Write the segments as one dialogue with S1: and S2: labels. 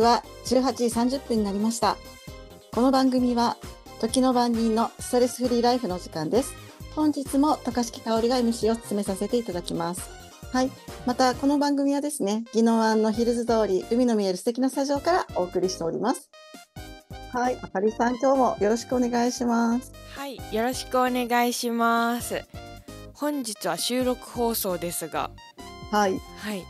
S1: は18時30分になりましたこの番組は時の番人のストレスフリーライフの時間です本日も高敷香織が MC を務めさせていただきますはいまたこの番組はですね宜野湾のヒルズ通り海の見える素敵なスタジオからお送りしておりますはいあかりさん今日もよろしくお
S2: 願いしますはいよろしくお願いします本日は収録放送ですがはい、はい、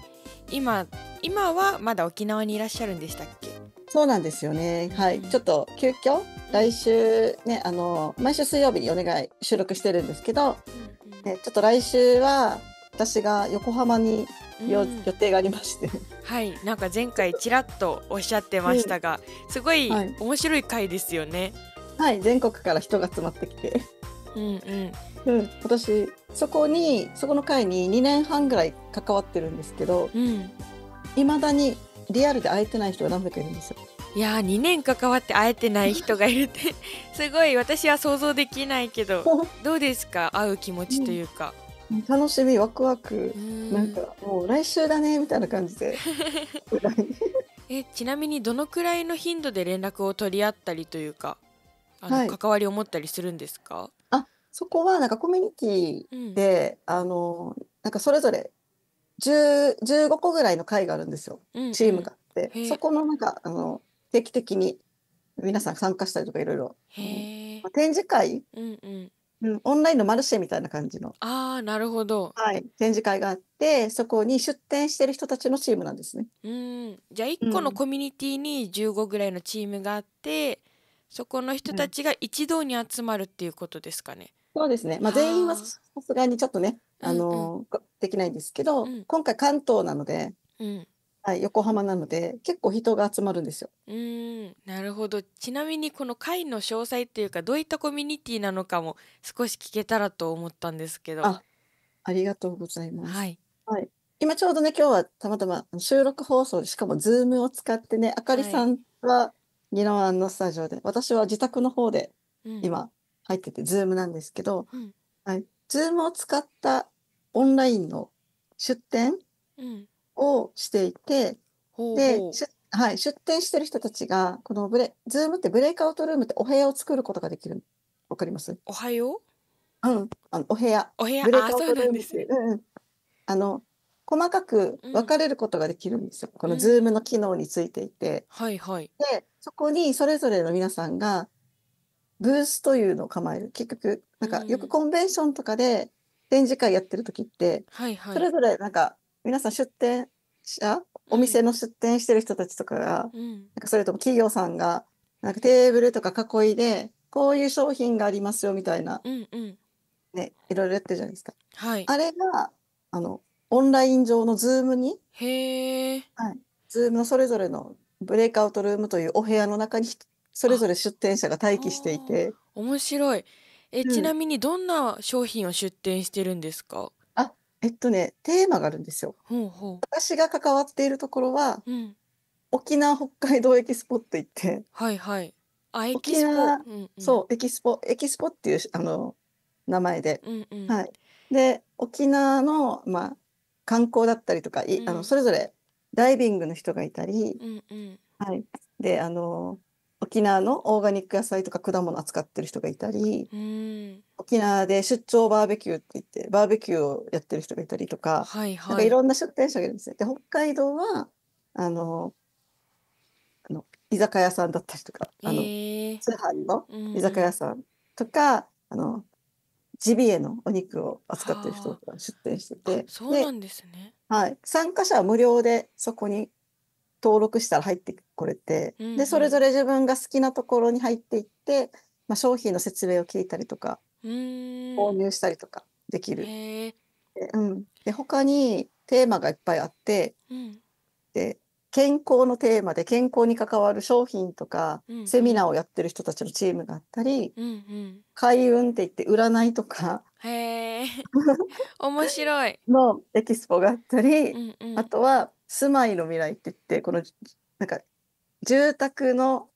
S2: 今今はまだ沖縄にいらっしゃるんでしたっけ
S1: そうなんですよね。はい、ちょっと急遽来週ね、あの毎週水曜日にお願い収録してるんですけど、うんうちょっと来週は私が横浜に、うん、予定がありまして、
S2: はいなんか前回ちらっとおっしゃってましたが、すごい面白い回ですよね、
S1: はい、はい、全国から人が集まってきてうんうん、うん、今年そこにそこの会に2年半ぐらい関わってるんですけどいま、うん、だにリ
S2: アルで会えてない人が何だいるんですよ。いやー2年関わって会えてない人がいるって すごい私は想像できないけど どうですか会う気持ちというか。うん、楽
S1: しみワクワクんなんかもう来週だねみたいな感じで
S2: えちなみにどのくらいの頻度で連絡を取り合ったりというかあの、はい、関わりを持ったりするんですか
S1: そこはなんかコミュニティで、うん、あのなんかそれぞれ15個ぐらいの会があるんですよ、うんうん、チームがあって、そこのなんかあの定期的に皆さん参加したりとかいろいろ展示会、うんうんうん、オンラインのマルシェみたいな感じの
S2: あなるほど、はい、
S1: 展示会があってそこに出展してる人たちのチームなんですね。
S2: うんじゃあ1個のコミュニティに15ぐらいのチームがあって、うん、そこの人たちが一堂に集まるっていうことですかね。うん
S1: そうですね、まあ、全員はさすがにちょっとねあの、うんうん、できないんですけど、うん、今回関東なので、うん、はい、横浜なので結構人が集まるんですよ。
S2: うんなるほどちなみにこの会の詳細っていうかどういったコミュニティなのかも少し聞けたらと思ったんですけど。あ
S1: ありがとうございます、はい、はい、今ちょうどね今日はたまたま収録放送しかもズームを使ってねあかりさんはノワンのスタジオで、私は自宅の方で今、うん入ってて、ズームなんですけど、うん、はい、ズームを使ったオンラインの出店をしていて、うん、で、はい、出店してる人たちが、このブレ、ズームってブレイクアウトルームってお部屋を作ることができる。わかりますおはよううん、あのお部屋。お部屋、ブレイクアウトルームってう、うん、あの、細かく分かれることができるんですよ。うん、このズームの機能についていて。うん、
S2: はいはい。で、
S1: そこにそれぞれの皆さんがブースというのを構える結局なんかよくコンベンションとかで展示会やってる時って、はいはい、それぞれなんか皆さん出店者お店の出店してる人たちとかが、うん、なんかそれとも企業さんがなんかテーブルとか囲いでこういう商品がありますよみたいな、うんうん、ね、いろいろやってるじゃないですか。はい、あれがあのオンライン上のズームにへ、はい、ズームのそれぞれのブレイクアウトルームというお部屋の中にそれぞれ出店者が待機していて
S2: 面白いえ、うん、ちなみにどんな商品を出店してるんですか
S1: あえっとねテーマがあるんですよほうほう私が関わっているところは、うん、沖縄北海道エキスポって言って
S2: はいはいあエキスポ、うんうん、そ
S1: うエキスポエキスポっていうあの名前で、うんうん、はいで沖縄のまあ観光だったりとか、うん、あのそれぞれダイビングの人がいたり、うんうん、はいであの沖縄のオーガニック野菜とか果物扱ってる人がいたり、うん、沖縄で出張バーベキューって言ってバーベキューをやってる人がいたりとか,、はいはい、なんかいろんな出店者がいるんですね。で北海道はあのあの居酒屋さんだったりとか、あの、えー、通販の居酒屋さんとか、うん、あのジビエのお肉を扱ってる人が出店してて、そうなんですね。はい、参加者は無料でそこに登録したら入ってこれて、うんうん、でそれぞれ自分が好きなところに入っていって、まあ、商品の説明を聞いたりとか
S2: 購
S1: 入したりとかできる。で,、うん、で他にテーマがいっぱいあって、うん、で健康のテーマで健康に関わる商品とか、うんうん、セミナーをやってる人たちのチームがあったり、うんうん、開運って言って占いとか
S2: へ 面白い
S1: のエキスポがあったり、うんうん、あとは住まいの未来って言ってこのなんか住宅の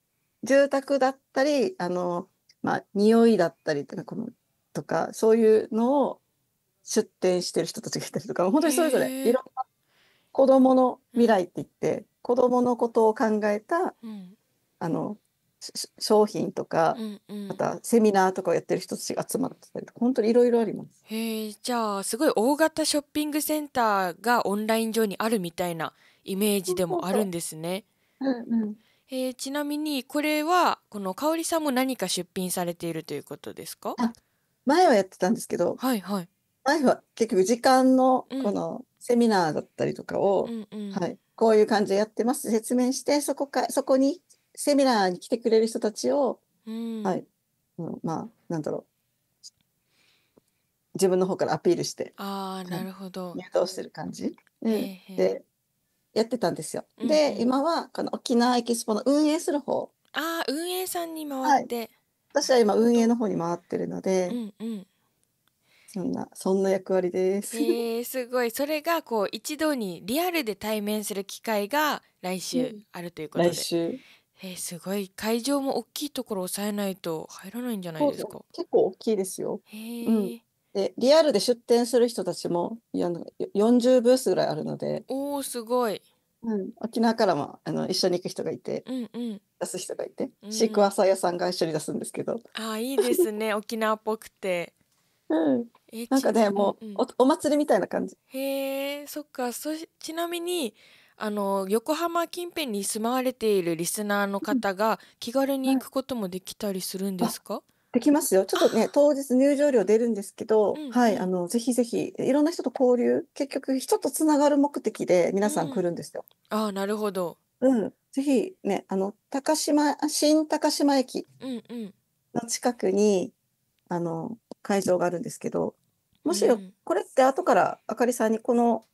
S1: 住宅だったりあのまあ匂いだったりとかこのとかそういうのを出展してる人たちがいたりとか本当にそれぞれいろんな子どもの未来って言って、子どものことを考えた、うん、あの商品とか、うんうん、またセミナーとかをやってる人たちが集まってたり本当にいろいろあります。
S2: へえじゃあすごい大型ショッピングセンターがオンライン上にあるみたいなイメージでもあるんですね。うんうんえー、ちなみにこれはこの香里さんも何か出品されているということですか
S1: 前はやってたんですけど、はいはい、前は結局時間のこのセミナーだったりとかを、うんうん、はい、こういう感じでやってます説明してそこかそこにセミナーに来てくれる人たちを、うん、はい、うん、まあなんだろう自分の方からアピールして
S2: ああ、なるほど、は
S1: い、誘導してる感じ、うん、でやってたんですよ。
S2: うん、で今
S1: はこの沖縄エキスポの運営する方
S2: ああ、運営さんに回って、はい、私は今
S1: 運営の方に回ってるので、うんうん、そんなそんな役割です。え
S2: ー、すごいそれがこう一度にリアルで対面する機会が来週あるということで、うん、来週えー、すごい会場も大きいところ抑えないと入らないんじゃないですか
S1: 結構大きいですよ、う
S2: ん、
S1: でリアルで出店する人たちもいや40ブースぐらいあるので
S2: おおすごい、うん、
S1: 沖縄からもあの一緒に行く人がいて、うんうん、出す人がいて、うん、シークワーサー屋さんが一緒に出すんですけど、う
S2: あいいですね 沖縄っぽくて。うん、なんかねもう、うん、おお祭りみたいな感じへえそっかそちなみにあの横浜近辺に住まわれているリスナーの方が気軽に行くこともできたりするんですか、
S1: できますよ。ちょっとね、当日入場料出るんですけど、うんはい、あの、ぜひぜひ、いろんな人と交流、結局、人とつながる目的で皆さん来るんですよ。
S2: うん、ああ、なるほど。
S1: うん。ぜひ、ね、あの、高島、新高島駅の近くに、うんうん、あの、会場があるんですけど、もしよ、うん、これって後からあかりさんにこの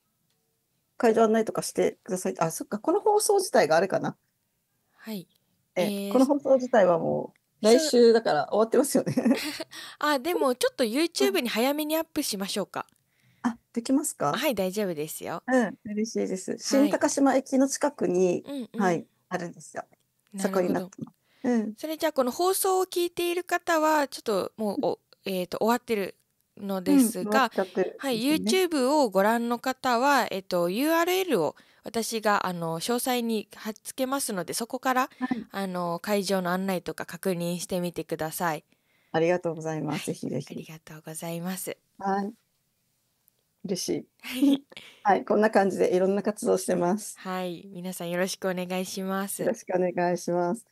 S1: 会場案内とかしてください。あ、そっか、この放送自体があ
S2: れかな。はい。えー、この放送自体はもう、来週だから終わってますよね あ、でもちょっと YouTube に早めにアップしましょうか。うん、あ、できますかはい、大丈夫ですよ。
S1: うん、嬉しいです。新高島駅の近くに、はい、うんうんあるんですよ。そこになってます。
S2: うん、それじゃあこの放送を聞いている方はちょっともうお、えーと終わってるのですが、うんはい、YouTube をご覧の方は、えっと、URL を私があの詳細に貼っつけますのでそこから、はい、あの会場の案内とか確認してみてください。ありがとうございます。はい、ぜひぜひ。ありがとうございます。はい。嬉しい。はい、こんな感じでいろんな活動してます。はい、皆さんよろしくお願
S1: いします。よろしくお願いします。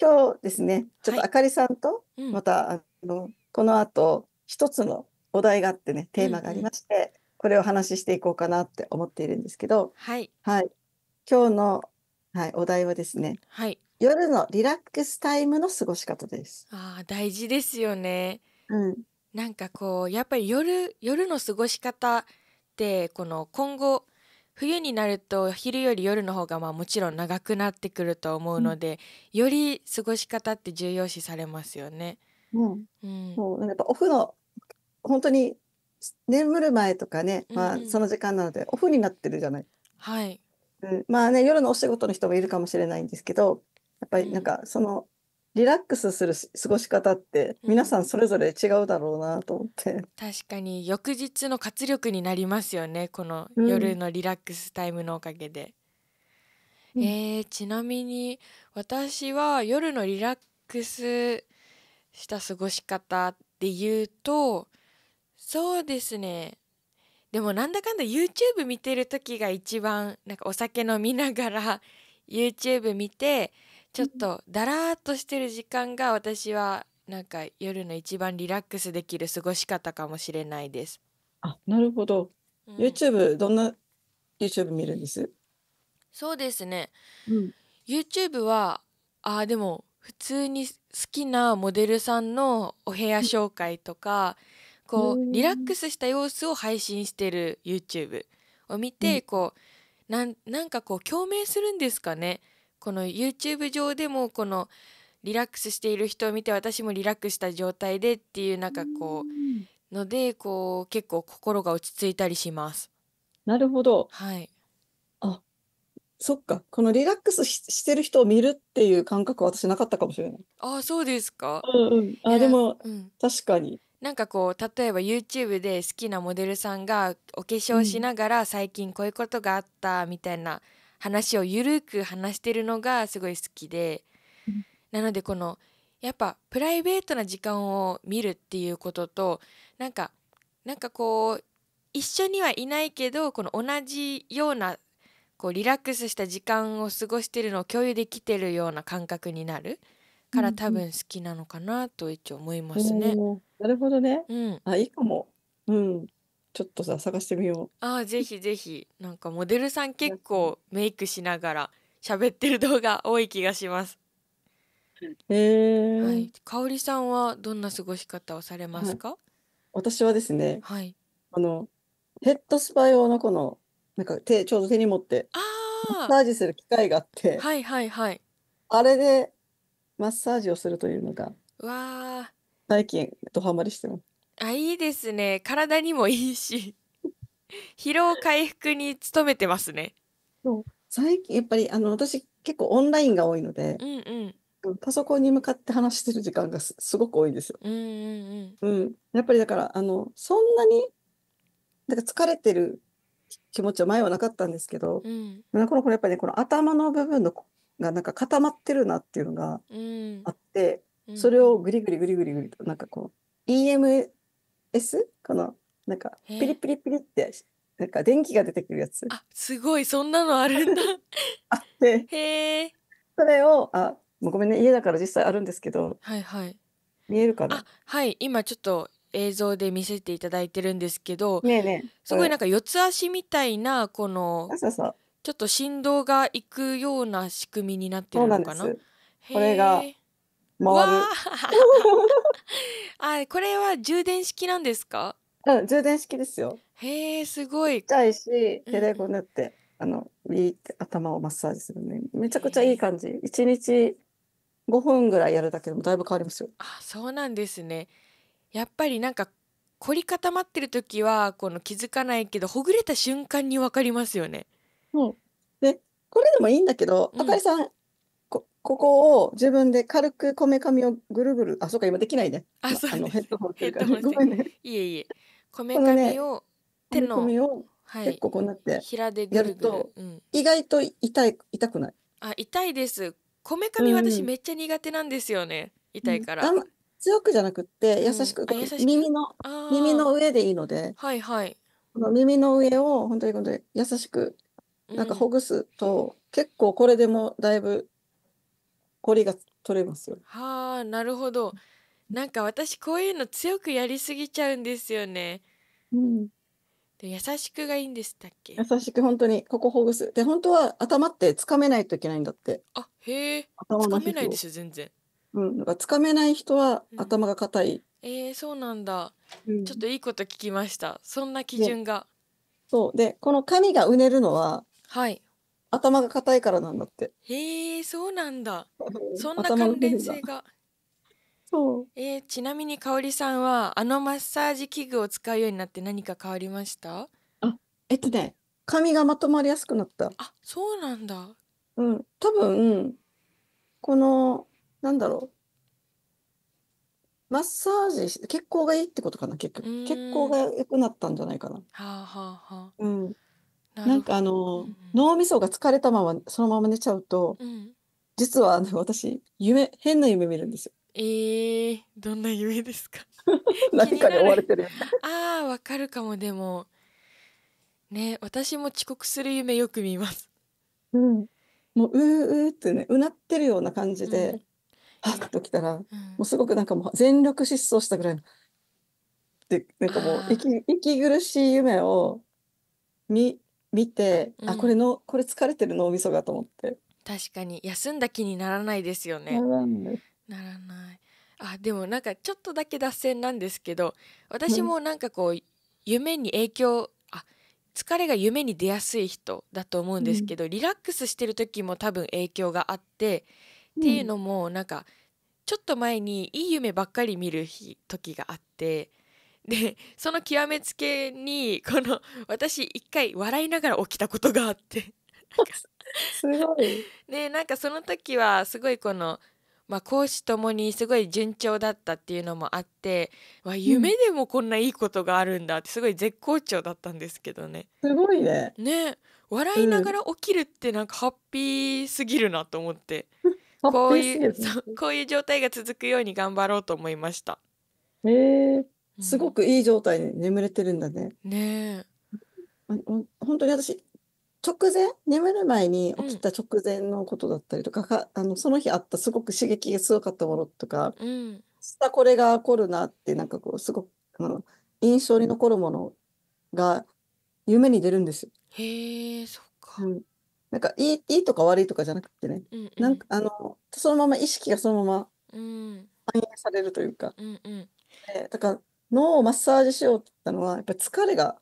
S1: 今日ですね、ちょっとあかりさんとまた、はいうん、あのこの後一つのお題があってねテーマがありまして、うんうん、これを話ししていこうかなって思っているんですけど、はい、はい、今日の、はい、お題はですね、はい、夜のリラックスタイムの過ごし方です。
S2: あ大事ですよね、うん、なんかこうやっぱり夜夜の過ごし方ってこの今後冬になると昼より夜の方がまあもちろん長くなってくると思うので、うん、より過ごし方って重要視されますよね。
S1: うん、うん、もうやオフの本当に眠る前とかね、まあ、その時間なのでオフになってるじゃない。はい、うん、まあね夜のお仕事の人もいるかもしれないんですけどやっぱりなんかそのリラックスする過ごし方って皆さんそれぞれ違うだろうなと思って、うん、
S2: 確かに翌日の活力になりますよねこの夜のリラックスタイムのおかげで、うん、えー、ちなみに私は夜のリラックスした過ごし方で言うとそうですねでもなんだかんだ YouTube 見てる時が一番なんかお酒飲みながら YouTube 見てちょっとだらーっとしてる時間が私はなんか夜の一番リラックスできる過ごし方かもしれないです。
S1: あ、なるほど。うん、YouTube どんな YouTube 見るんです？
S2: そうですね。うん、YouTube はあでも普通に好きなモデルさんのお部屋紹介とかこうリラックスした様子を配信してる YouTube を見てこうなんかこう共鳴するんですかねこの YouTube 上でもこのリラックスしている人を見て私もリラックスした状態でっていうなんかこうのでこう結構心が落ち着いたりします。
S1: なるほど、はい、そっかこのリラックスしてる人を見るっていう感覚は私なかったかもしれない。
S2: あそうですか、うんうん、あでも、う
S1: ん、確かに
S2: なんかこう例えば YouTube で好きなモデルさんがお化粧しながら最近こういうことがあったみたいな話をゆるく話してるのがすごい好きで、うん、なのでこのやっぱプライベートな時間を見るっていうこととなんかなんかこう一緒にはいないけどこの同じようなこうリラックスした時間を過ごしてるのを共有できてるような感覚になるから多分好きなのかなと一応思いますね。おーなるほどね。うん、あ、いいかも。うん。ちょっとさ、探してみよああぜひぜひなんかモデルさん結構メイクしながら喋ってる動画多い気がします。う。ええはい、香里さんはどんな過ごし方をされますか？
S1: 私はですね、はい、あの、ヘッドスパ用のこのなんか手ちょうど手に持ってマッサージする機械があっあては
S2: いはいはいあれで
S1: マッサージをするというのがわあ最近ドハマりしてます。
S2: あいいですね体にもいいし 疲労回復に努めてますね
S1: 最近やっぱりあの私結構オンラインが多いのでうんうんパソコンに向かって話してる時間がすすごく多いんですよ。うん
S2: うんうん
S1: うん、やっぱりだからあのそんなになんか疲れてる気持ちは前はなかったんですけど、うん、このやっぱり、ね、この頭の部分のがなんか固まってるなっていうのがあって、うん、それをグリグリグリグリグリとなんかこう EMS かななんかピリピリピリってなんか電気が出てくるやつあ
S2: すごいそんなのあるんだ あってへ
S1: それをあもうごめんね家だから実際あるんですけどはいはい見えるかな
S2: はい今ちょっと映像で見せていただいてるんですけど、ねね、すごいなんか四つ足みたいなこのちょっと振動がいくような仕組みになってるのかな。なこれが回る。あ、これは充電式なんですか？うん、充電式ですよ。へえ、すごい。痛いし、手でこになっ
S1: て、うん、あの、ウィーって頭をマッサージするね。めちゃくちゃいい感じ。一日5分ぐらいやるだけでもだいぶ変わりますよ。あ、
S2: そうなんですね。やっぱりなんか凝り固まってる時はこの気づかないけどほぐれた瞬間に分かりますよね。
S1: うでこれでもいいんだけど、うん、あかりさんこここを自分で軽くこめかみをぐるぐるあそうか今できないね。あ、まあ、そうあのヘッドホンかね、ごめんね。
S2: いえいえこめかみを、手のを、
S1: はい、結構こうなって平でやると、うん、意外と痛い痛くない。
S2: あ痛いです。こめかみ私めっちゃ苦手なんですよね。うん、痛いから。あん強
S1: くじゃなくて優しく,、耳の耳の上でいいので、はいはい、この耳の上を本当に本当に優しくなんかほぐすと、結構これでもだいぶ凝りが取れますよ。
S2: はあなるほど。なんか私こういうの強くやりすぎちゃうんですよね。うん、で優しくがいいんでしたっ
S1: け優しく本当にここほぐす。で本当は頭ってつかめないといけないんだって。あ
S2: へえ。つかめないでしょ全然。
S1: うん、なんかつかめない人は頭が硬い。
S2: えー、そうなんだ、うん、ちょっといいこと聞きました。そんな基準が。
S1: そうでこの髪がうねるのは、はい、頭が硬いからなんだって。
S2: へえー、そうなんだ。そんな関連性が。そうえー、ちなみに香里さんはあのマッサージ器具を使うようになって何か変わりましたあ
S1: えっとね髪がまとまりやすくなったあ
S2: そうなんだ
S1: うん多分このなんだろう。マッサージし、血行がいいってことかな、結局。血行が良くなったんじゃないかな。はあ、
S2: はあはあ、
S1: うん。なんかあの、うんうん、脳みそが疲れたままそのまま寝ちゃうと、うん、実は私夢変な夢見るんですよ。
S2: えー、どんな夢ですか 何かに追われてるああわかるかもでもね私も遅刻する夢よく見ます。
S1: うん、もううううってねうなってるような感じで、はっときたら、もうすごくなんかもう全力疾走したぐらいでなんかもう息息苦しい夢を見見て、うん、あこれのこれ疲れてる脳みそがと思って
S2: 確かに休んだ気にならないですよねならないあでもなんかちょっとだけ脱線なんですけど私もなんかこう、うん、夢に影響あ疲れが夢に出やすい人だと思うんですけど、うん、リラックスしてる時も多分影響があってっていうのもなんかちょっと前にいい夢ばっかり見る日時があってでその極めつけにこの 私一回笑いながら起きたことがあって すごい。ねなんかその時はすごいこの、まあ、講師ともにすごい順調だったっていうのもあってわ夢でもこんないいことがあるんだってすごい絶好調だったんですけどね。すごいね。ね笑いながら起きるってなんかハッピーすぎるなと思って。う んこういう、こういう状態が続くように頑張ろうと思いました。
S1: えー、すごくいい状態に眠れてるんだね。うん、ね本当に私直前眠る前に起きた直前のことだったりとかうん、あのその日あったすごく刺激がすごかったものとか、うん、これが起こるなってなんかこうすごくあの印象に残るものが夢に出るんですよ。
S2: へえそっ
S1: か、うん、なんかいいいいとか悪いとかじゃなくてね、うんうん、なんかあのそのまま意識がそのまま反映されるというか、うんうん、だから脳をマッサージしようって言ったのはやっぱ疲れが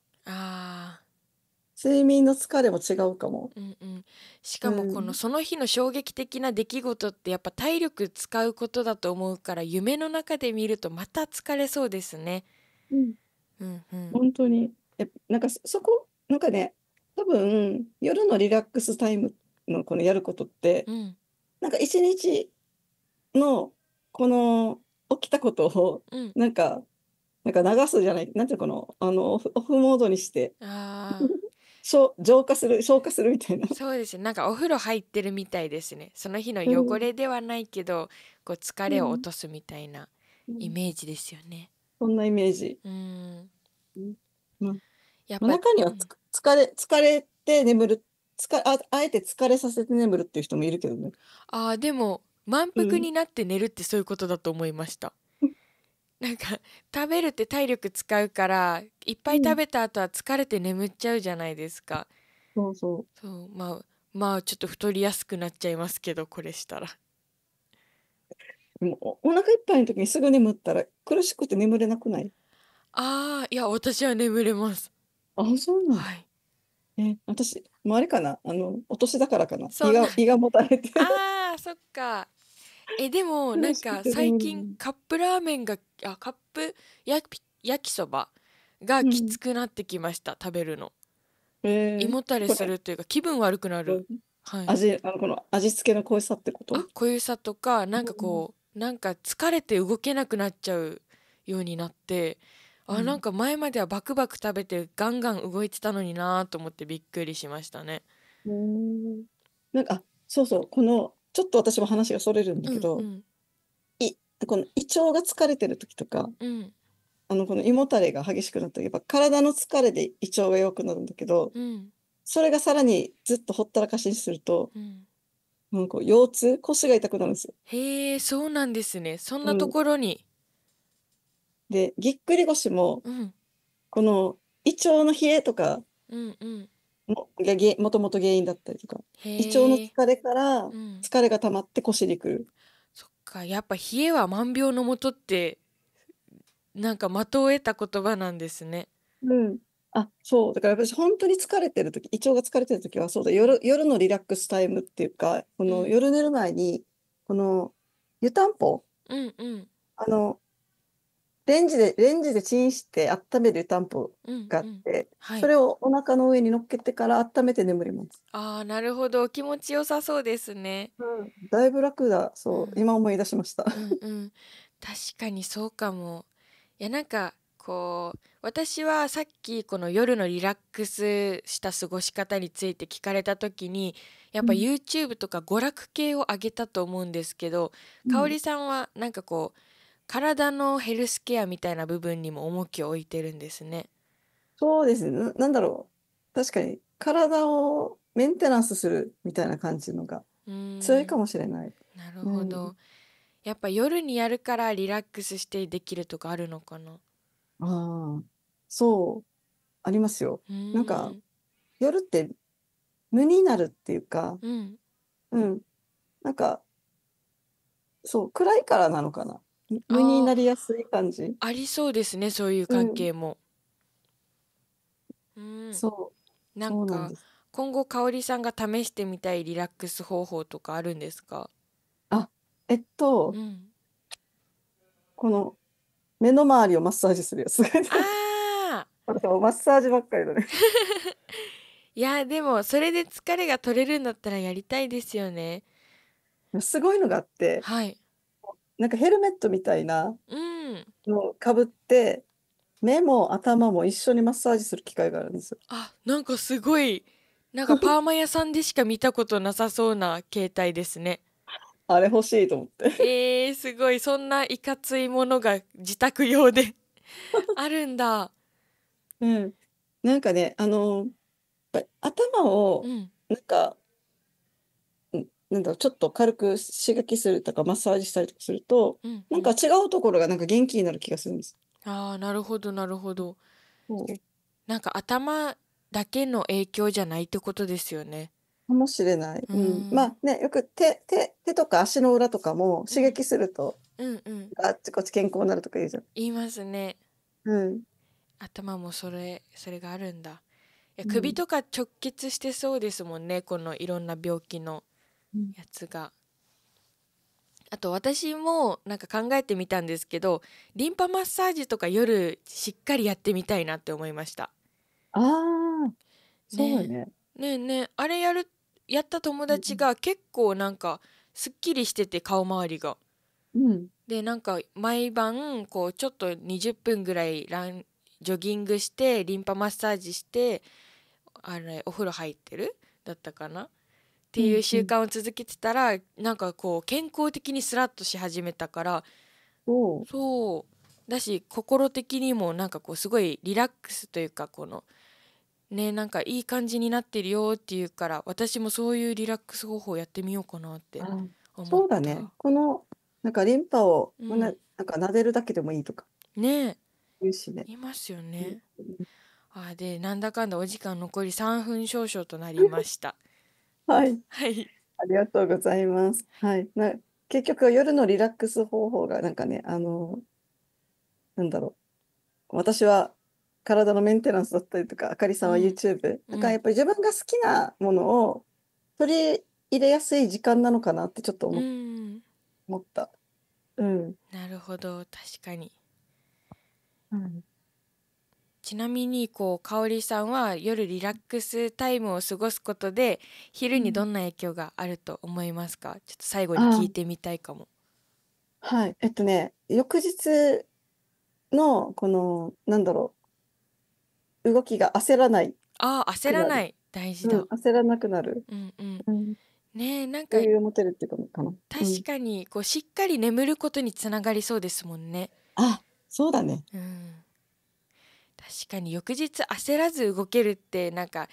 S1: 睡眠の疲れも違うかも、うんうん、しかもこ
S2: の、その日の衝撃的な出来事ってやっぱ体力使うことだと思うから夢の中で見るとまた疲れそうですね。
S1: うん、うん、うん、本当になんかそこなんかね多分夜のリラックスタイムの
S2: このやることって、う
S1: ん、なんか一日のこの起きたことをなんか、うん、なんか流すじゃないなんていうのこのあのオフオフモードにして 浄化する消化するみたいな
S2: そうですねなんかお風呂入ってるみたいですねその日の汚れではないけど、うん、こう疲れを落とすみたいなイメージですよね、うん、そんなイメージうん、まやっぱ中
S1: にはつく、疲れ、疲れて眠る。ああえて疲れさせて眠るっていう人もいるけ
S2: どね。ああ、でも、満腹になって寝るってそういうことだと思いました。うん、なんか、食べるって体力使うから、いっぱい食べた後は疲れて眠っちゃうじゃないですか。うん、そうそう。そう、まあ、まあ、ちょっと太りやすくなっちゃいますけど、これしたら。
S1: もお腹いっぱいの時にすぐ眠ったら苦しくて眠れなくない
S2: ああいや私は眠れますあ、そう
S1: なんだ。はい。え、私、もうあれかな、あの、お年だからかな、そ胃うが、胃がもたれ
S2: て。ああ、そっか。え、でも、なんかて最近カップラーメンが、あ、カップ焼き、焼きそばがきつくなってきました、食べるの。胃えもたれこすれ、るというか、気分悪くなる。はい。味、あの、この味付けの濃さってこあ、と濃ゆさとか、なんかこう、なんか疲れて動けなくなっちゃうようになって、あ、なんか前まではバクバク食べてガンガン動いてたのになと思ってびっくりしましたね。
S1: うんなんかそうそうこのちょっと私も話がそれるんだけど、うんうん、いこの胃腸が疲れてる時とか、うん、あのこの胃もたれが激しくなってやっぱ体の疲れで胃腸が良くなるんだけど、うん、それがさらにずっとほったらかしにすると、うん、なんか腰痛腰が痛くなるんですよ。
S2: へえそうなんですねそんなところに。
S1: でぎっくり腰も、うん、この胃腸の冷えとか、
S2: うんうん
S1: ももともと原因だったりとか
S2: 胃腸の疲
S1: れから疲れが溜まって腰にくる、うん、
S2: そっかやっぱ冷えは万病のもとってなんか的を得た言葉なんですね。
S1: うんあそうだから私本当に疲れてる時胃腸が疲れてる時はそうだ夜夜のリラックスタイムっていうかこの夜寝る前にこの湯たんぽ、うんうん、あのレンジでレンジでチンして温めるタンポがあって、うんうんはい、それをお腹の上に乗っけてから温めて眠ります。
S2: ああ、なるほど気持ちよさそうですね。うん、
S1: だいぶ楽だそう、うん、今思い出しました。うん、
S2: うん、確かにそうかも。いやなんかこう私はさっきこの夜のリラックスした過ごし方について聞かれた時にやっぱ YouTube とか娯楽系を上げたと思うんですけど、うん、香里さんはなんかこう体のヘルスケアみたいな部分にも重きを置いてるんですね。
S1: そうですねなんだろう確かに体をメンテナンスするみたいな感じのが強いかもしれない。
S2: なるほど、うん、やっぱ夜にやるからリラックスしてできるとかあるのかな
S1: あそうありますよ。んなんか夜って無になるっていうか、うん、うん、なんかそう暗いからなのかな
S2: 無になりやすい感じありそうですねそういう関係も、うん、うん、そうなんか今後香里さんが試してみたいリラックス方法とかあるんですか
S1: あえっと、うん、この目の周りをマッサージするやつああマッサージばっかりだね
S2: いやでもそれで疲れが取れるんだったらやりたいですよね
S1: すごいのがあって、はい、なんかヘルメットみたいなのをかぶって、うん、目も頭も一緒にマッサージする機会があるんですよ。あ
S2: なんかすごいなんかパーマ屋さんでしか見たことなさそうな携帯ですね。
S1: あれ欲しいと思っ
S2: て。えー、すごいそんないかついものが自宅用で あるんだ。
S1: うん、なんかねあの頭をなんかなんだろう、ちょっと軽く刺激するとか、マッサージしたりとかすると、うんうん、なんか違うところがなんか元気になる気がするんです。
S2: ああ、なるほど、なるほど。なんか頭だけの影響じゃないってことですよね。
S1: かもしれない。うん、まあね、よく手、手、手とか足の裏とかも刺激すると、うんうん、あっちこっち健康になるとか言うじゃん。
S2: 言いますね。うん。頭もそれ、それがあるんだ。首とか直結してそうですもんね、うん、このいろんな病気の。やつが。あと私もなんか考えてみたんですけどリンパマッサージとか夜しっかりやってみたいなって思いましたあーそうねねねねあれやるやった友達が結構なんかすっきりしてて顔周りが、うん、でなんか毎晩こうちょっと20分ぐらいランジョギングしてリンパマッサージしてあれお風呂入ってるだったかなっていう習慣を続けてたら、なんかこう健康的にスラッとし始めたからそうだし心的にもなんかこうすごいリラックスというかこのねなんかいい感じになってるよっていうから私もそういうリラックス方法やってみようかなって思っ
S1: たそうだねこのなんかリンパをな,、うん、なんか撫でるだけでもいいとかね言うし
S2: ねいますよね。あでなんだかんだお時間残り3分少々となりました。はい。はい。
S1: ありがとうございます。はい。な結局夜のリラックス方法がなんかね、あの、なんだろう。私は体のメンテナンスだったりとか、あかりさんは YouTube。うん、だからやっぱり自分が好きなものを取り入れやすい時間なのかなってちょっと思,、うん、思った。うん。なるほど、確かに。
S2: うんちなみにこう香里さんは夜リラックスタイムを過ごすことで昼にどんな影響があると思いますか、ちょっと最後に聞いてみたいかも。
S1: はい、えっとね翌日のこのなんだろう動きが焦らない
S2: ああ焦らない
S1: 大事だ、うん、焦らなくなる。うんうん、
S2: うんねなんか確かにこうしっかり眠ることにつながりそうですもんね。あ
S1: そうだね、うん、
S2: 確かに翌日焦らず動けるってなんか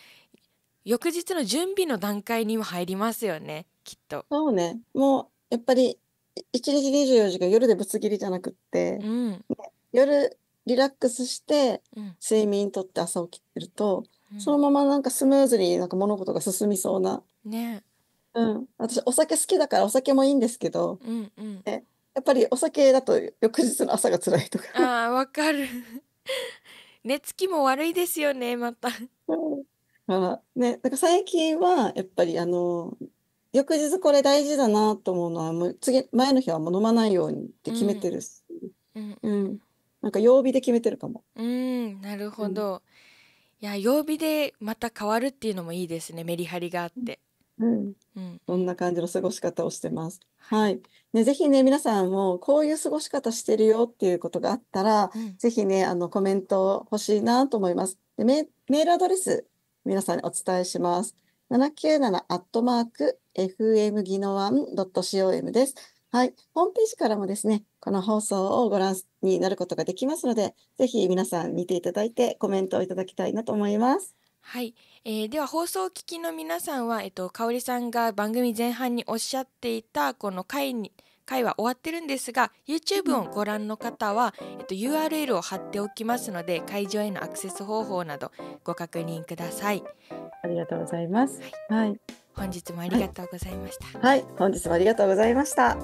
S2: 翌日の準備の段階にも入りますよねきっと。そ
S1: うねもうやっぱり一日24時間夜でぶつ切りじゃなくって、うん、夜リラックスして睡眠とって朝起きてると、うん、そのままなんかスムーズになんか物事が進みそうな。ね。うん、私お酒好きだからお酒もいいんですけど、うんうん、やっぱりお酒だと翌日の朝が辛いと
S2: か。あわかる。寝つきも悪いですよねまた。
S1: まあね、なんか最近はやっぱりあの翌日これ大事だなと思うのはもう次前の日はもう飲まないようにって決めてるし、うん、うん、なんか曜日で決めてるかも。
S2: うんなるほど、うん、いや曜日でまた変わるっていうのもいいですねメリハリがあって。うん、うん、そんな感じの過ごし方をしてます。
S1: はい。ね、ぜひね、皆さんもこういう過ごし方してるよっていうことがあったら、うん、ぜひね、あの、コメント欲しいなと思います。でメ、メールアドレス、皆さんにお伝えします。797アットマーク FM ギノワ .com です。はい。ホームページからもですね、この放送をご覧になることができますので、ぜひ皆さん見ていただいてコメントをいただきたいなと思います。
S2: はい、えー、では放送を聞きの皆さんは、えっと、香里さんが番組前半におっしゃっていたこの回に回は終わってるんですが YouTube をご覧の方は、えっと、URL を貼っておきますので会場へのアクセス方法などご確認くださいありがとうございます、はい、はい、本日もありがとうございました、はい、はい、本
S1: 日もありがとうございました